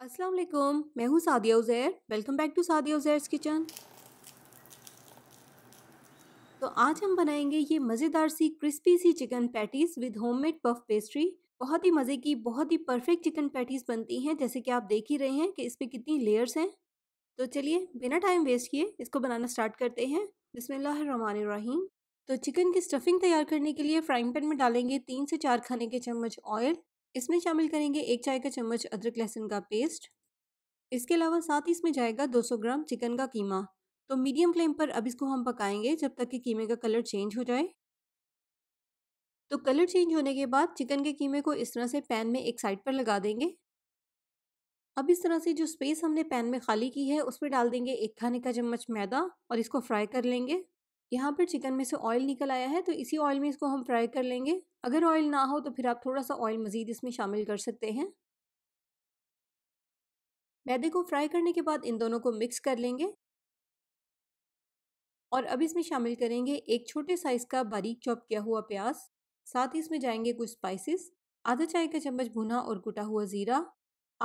अस्सलाम वालेकुम मैं हूँ Sadia Uzair welcome back to Sadia Uzair's kitchen तो आज हम बनाएंगे ये मज़ेदार सी क्रिस्पी सी chicken patties with homemade puff pastry बहुत ही मज़े की बहुत ही परफेक्ट चिकन पैटीज़ बनती हैं जैसे कि आप देख ही रहे हैं कि इसमें कितनी लेयर्स हैं तो चलिए बिना टाइम वेस्ट किए इसको बनाना स्टार्ट करते हैं रहीम तो चिकन की स्टफिंग तैयार करने के लिए फ्राइंग पैन में डालेंगे तीन से चार खाने के चम्मच ऑयल इसमें शामिल करेंगे एक चाय का चम्मच अदरक लहसुन का पेस्ट इसके अलावा साथ ही इसमें जाएगा 200 ग्राम चिकन का कीमा तो मीडियम फ्लेम पर अब इसको हम पकाएंगे जब तक कि कीमे का कलर चेंज हो जाए तो कलर चेंज होने के बाद चिकन के कीमे को इस तरह से पैन में एक साइड पर लगा देंगे अब इस तरह से जो स्पेस हमने पैन में खाली की है उस पर डाल देंगे एक खाने का चम्मच मैदा और इसको फ्राई कर लेंगे यहाँ पर चिकन में से ऑयल निकल आया है तो इसी ऑयल में इसको हम फ्राई कर लेंगे अगर ऑयल ना हो तो फिर आप थोड़ा सा ऑयल मज़ीद इसमें शामिल कर सकते हैं मैदे को फ्राई करने के बाद इन दोनों को मिक्स कर लेंगे और अब इसमें शामिल करेंगे एक छोटे साइज़ का बारीक चॉप किया हुआ प्याज साथ ही इसमें जाएंगे कुछ स्पाइसेस आधा चाय का चम्मच भुना और कुटा हुआ ज़ीरा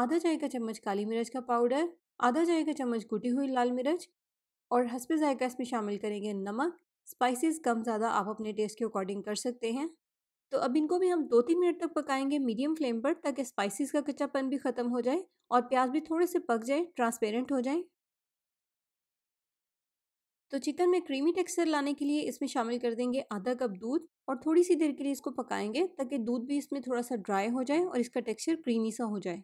आधा चाय का चम्मच काली मिर्च का पाउडर आधा चाय का चम्मच कुटी हुई लाल मिर्च और हंसपे ऐक़ा इसमें शामिल करेंगे नमक स्पाइसेस कम ज़्यादा आप अपने टेस्ट के अकॉर्डिंग कर सकते हैं तो अब इनको भी हम दो तीन मिनट तक पकाएंगे मीडियम फ्लेम पर ताकि स्पाइसेस का कच्चापन भी ख़त्म हो जाए और प्याज भी थोड़े से पक जाए ट्रांसपेरेंट हो जाए तो चिकन में क्रीमी टेक्सचर लाने के लिए इसमें शामिल कर देंगे आधा कप दूध और थोड़ी सी देर के लिए इसको पकाएंगे ताकि दूध भी इसमें थोड़ा सा ड्राई हो जाए और इसका टेक्सचर क्रीमी सा हो जाए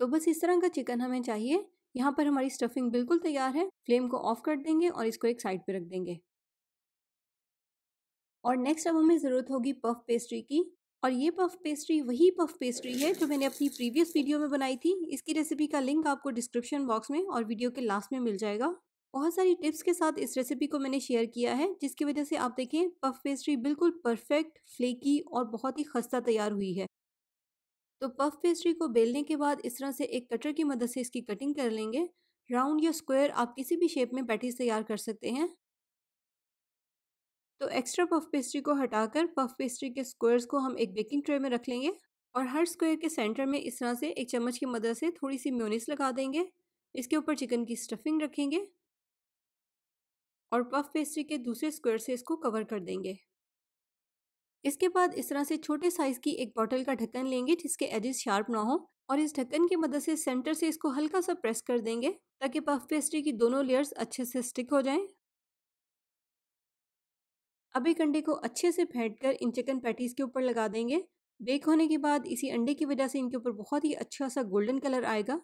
तो बस इस तरह का चिकन हमें चाहिए यहाँ पर हमारी स्टफिंग बिल्कुल तैयार है फ्लेम को ऑफ कर देंगे और इसको एक साइड पे रख देंगे और नेक्स्ट अब हमें ज़रूरत होगी पफ पेस्ट्री की और ये पफ पेस्ट्री वही पफ पेस्ट्री है जो मैंने अपनी प्रीवियस वीडियो में बनाई थी इसकी रेसिपी का लिंक आपको डिस्क्रिप्शन बॉक्स में और वीडियो के लास्ट में मिल जाएगा बहुत सारी टिप्स के साथ इस रेसिपी को मैंने शेयर किया है जिसकी वजह से आप देखें पफ पेस्ट्री बिल्कुल परफेक्ट फ्लेकी और बहुत ही खस्ता तैयार हुई है तो पफ पेस्ट्री को बेलने के बाद इस तरह से एक कटर की मदद से इसकी कटिंग कर लेंगे राउंड या स्क्वायर आप किसी भी शेप में पैटीज तैयार कर सकते हैं तो एक्स्ट्रा पफ पेस्ट्री को हटाकर पफ पेस्ट्री के स्क्वायर्स को हम एक बेकिंग ट्रे में रख लेंगे और हर स्क्वायर के सेंटर में इस तरह से एक चम्मच की मदद से थोड़ी सी म्यूनिस लगा देंगे इसके ऊपर चिकन की स्टफिंग रखेंगे और पफ पेस्ट्री के दूसरे स्क्वायर से इसको कवर कर देंगे इसके बाद इस तरह से छोटे साइज की एक बॉटल का ढक्कन लेंगे जिसके एजेस शार्प ना हो और इस ढक्कन की मदद से सेंटर से इसको हल्का सा प्रेस कर देंगे ताकि पफ पेस्ट्री की दोनों लेयर्स अच्छे से स्टिक हो जाएं। अब एक अंडे को अच्छे से फेंट कर इन चिकन पैटीज़ के ऊपर लगा देंगे बेक होने के बाद इसी अंडे की वजह से इनके ऊपर बहुत ही अच्छा सा गोल्डन कलर आएगा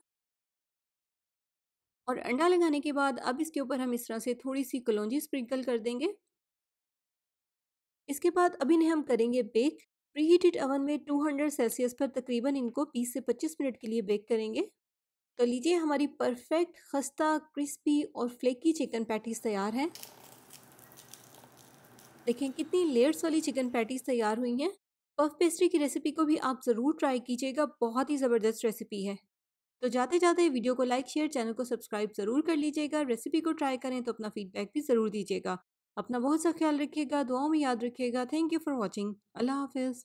और अंडा लगाने के बाद अब इसके ऊपर हम इस तरह से थोड़ी सी कलौजी स्प्रिंकल कर देंगे इसके बाद अब इन्हें हम करेंगे बेक प्रीहीटेड अवन में 200 सेल्सियस पर तकरीबन इनको 20 से 25 मिनट के लिए बेक करेंगे तो लीजिए हमारी परफेक्ट खस्ता क्रिस्पी और फ्लेकी चिकन पैटीज़ तैयार हैं देखें कितनी लेयर्स वाली चिकन पैटीज़ तैयार हुई हैं पफ पेस्ट्री की रेसिपी को भी आप ज़रूर ट्राई कीजिएगा बहुत ही ज़बरदस्त रेसिपी है तो जाते जाते वीडियो को लाइक शेयर चैनल को सब्सक्राइब ज़रूर कर लीजिएगा रेसिपी को ट्राई करें तो अपना फीडबैक भी ज़रूर दीजिएगा अपना बहुत सा ख्याल रखिएगा दुआओं में याद रखिएगा थैंक यू फॉर वॉचिंग अल्लाह हाफिज़